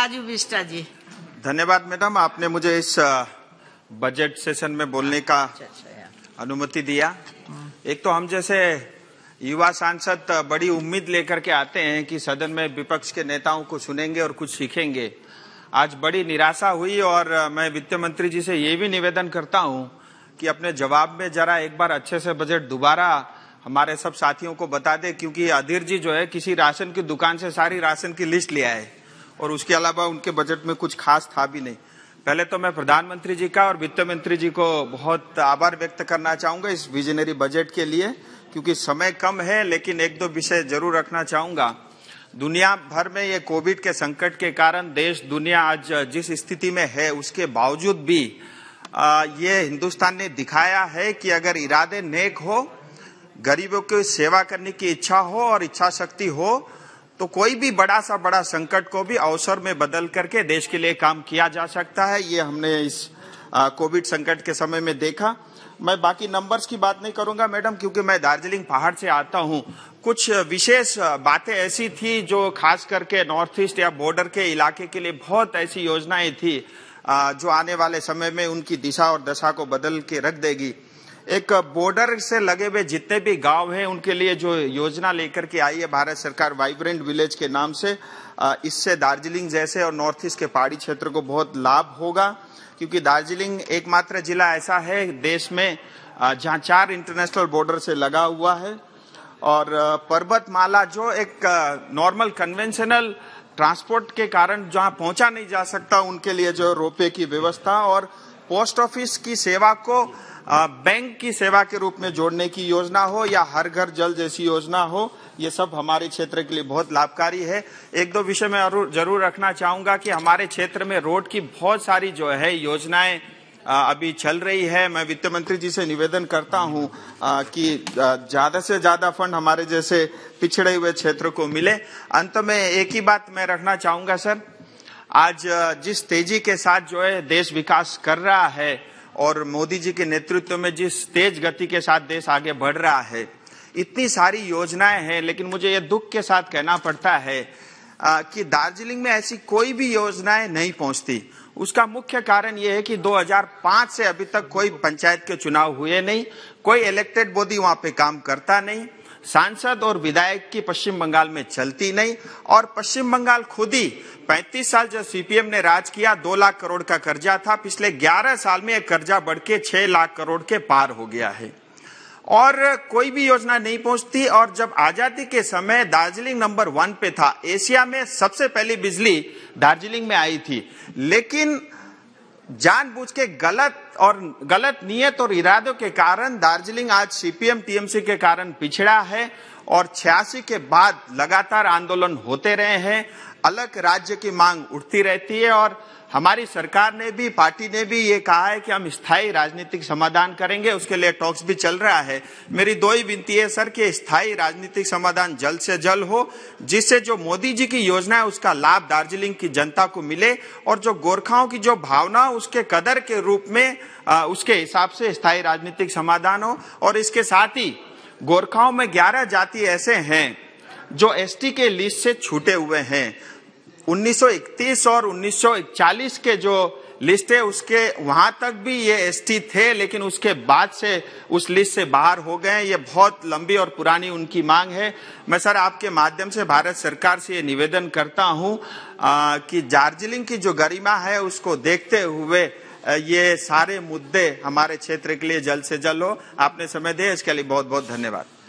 Raju vista जी धन्यवाद madam आपने मुझे इस बजट सेशन में बोलने का अच्छा, अच्छा, अनुमति दिया एक तो हम जैसे युवा सांसद बड़ी उम्मीद लेकर के आते हैं कि सदन में विपक्ष के नेताओं को सुनेंगे और कुछ सीखेंगे आज बड़ी निराशा हुई और मैं वित्त मंत्री जी से ये भी निवेदन करता हूँ कि अपने जवाब में जरा एक बार अच्छे से बजट दोबारा हमारे सब साथियों को बता दे क्योंकि अधीर जी जो है किसी राशन की दुकान से सारी राशन की लिस्ट लिया है और उसके अलावा उनके बजट में कुछ खास था भी नहीं पहले तो मैं प्रधानमंत्री जी का और वित्त मंत्री जी को बहुत आभार व्यक्त करना चाहूंगा इस विजनरी बजट के लिए क्योंकि समय कम है लेकिन एक दो विषय जरूर रखना चाहूंगा दुनिया भर में ये कोविड के संकट के कारण देश दुनिया आज जिस स्थिति में है उसके बावजूद भी आ, ये हिंदुस्तान ने दिखाया है कि अगर इरादे नेक हो गरीबों की सेवा करने की इच्छा हो और इच्छा शक्ति हो तो कोई भी बड़ा सा बड़ा संकट को भी अवसर में बदल करके देश के लिए काम किया जा सकता है ये हमने इस कोविड संकट के समय में देखा मैं बाकी नंबर्स की बात नहीं करूंगा मैडम क्योंकि मैं दार्जिलिंग पहाड़ से आता हूं कुछ विशेष बातें ऐसी थी जो खास करके नॉर्थ ईस्ट या बॉर्डर के इलाके के लिए बहुत ऐसी योजनाएं थी जो आने वाले समय में उनकी दिशा और दशा को बदल के रख देगी एक बॉर्डर से लगे हुए जितने भी गांव हैं उनके लिए जो योजना लेकर के आई है भारत सरकार वाइब्रेंट विलेज के नाम से इससे दार्जिलिंग जैसे और नॉर्थ ईस्ट के पहाड़ी क्षेत्र को बहुत लाभ होगा क्योंकि दार्जिलिंग एकमात्र जिला ऐसा है देश में जहाँ चार इंटरनेशनल बॉर्डर से लगा हुआ है और पर्वतमाला जो एक नॉर्मल कन्वेंशनल ट्रांसपोर्ट के कारण जहां पहुंचा नहीं जा सकता उनके लिए जो रोपे की व्यवस्था और पोस्ट ऑफिस की सेवा को बैंक की सेवा के रूप में जोड़ने की योजना हो या हर घर जल जैसी योजना हो ये सब हमारे क्षेत्र के लिए बहुत लाभकारी है एक दो विषय में जरूर रखना चाहूंगा कि हमारे क्षेत्र में रोड की बहुत सारी जो है योजनाएं अभी चल रही है मैं वित्त मंत्री जी से निवेदन करता हूं कि ज़्यादा से ज़्यादा फंड हमारे जैसे पिछड़े हुए क्षेत्र को मिले अंत में एक ही बात मैं रखना चाहूंगा सर आज जिस तेजी के साथ जो है देश विकास कर रहा है और मोदी जी के नेतृत्व में जिस तेज गति के साथ देश आगे बढ़ रहा है इतनी सारी योजनाएं हैं लेकिन मुझे यह दुख के साथ कहना पड़ता है आ, कि दार्जिलिंग में ऐसी कोई भी योजनाएं नहीं पहुंचती उसका मुख्य कारण यह है कि 2005 से अभी तक कोई पंचायत के चुनाव हुए नहीं कोई इलेक्टेड बॉडी वहां पे काम करता नहीं सांसद और विधायक की पश्चिम बंगाल में चलती नहीं और पश्चिम बंगाल खुद ही 35 साल जब सीपीएम ने राज किया 2 लाख करोड़ का कर्जा था पिछले 11 साल में कर्जा बढ़ के छह लाख करोड़ के पार हो गया है और कोई भी योजना नहीं पहुंचती और जब आजादी के समय दार्जिलिंग नंबर वन पे था एशिया में सबसे पहली बिजली दार्जिलिंग में आई थी लेकिन जानबूझ के गलत और गलत नियत और इरादों के कारण दार्जिलिंग आज सीपीएम टीएमसी के कारण पिछड़ा है और छियासी के बाद लगातार आंदोलन होते रहे हैं अलग राज्य की मांग उठती रहती है और हमारी सरकार ने भी पार्टी ने भी ये कहा है कि हम स्थायी राजनीतिक समाधान करेंगे उसके लिए टॉक्स भी चल रहा है मेरी दो ही विनती है सर कि स्थायी राजनीतिक समाधान जल्द से जल्द हो जिससे जो मोदी जी की योजना है उसका लाभ दार्जिलिंग की जनता को मिले और जो गोरखाओं की जो भावना उसके कदर के रूप में उसके हिसाब से स्थायी राजनीतिक समाधान हो और इसके साथ ही गोरखाओं में 11 जाति ऐसे हैं जो एसटी के लिस्ट से छूटे हुए हैं 1931 और 1941 के जो लिस्ट है उसके वहां तक भी ये एसटी थे लेकिन उसके बाद से उस लिस्ट से बाहर हो गए ये बहुत लंबी और पुरानी उनकी मांग है मैं सर आपके माध्यम से भारत सरकार से ये निवेदन करता हूँ कि दार्जिलिंग की जो गरिमा है उसको देखते हुए ये सारे मुद्दे हमारे क्षेत्र के लिए जल्द से जल्द हो आपने समय दिया इसके लिए बहुत बहुत धन्यवाद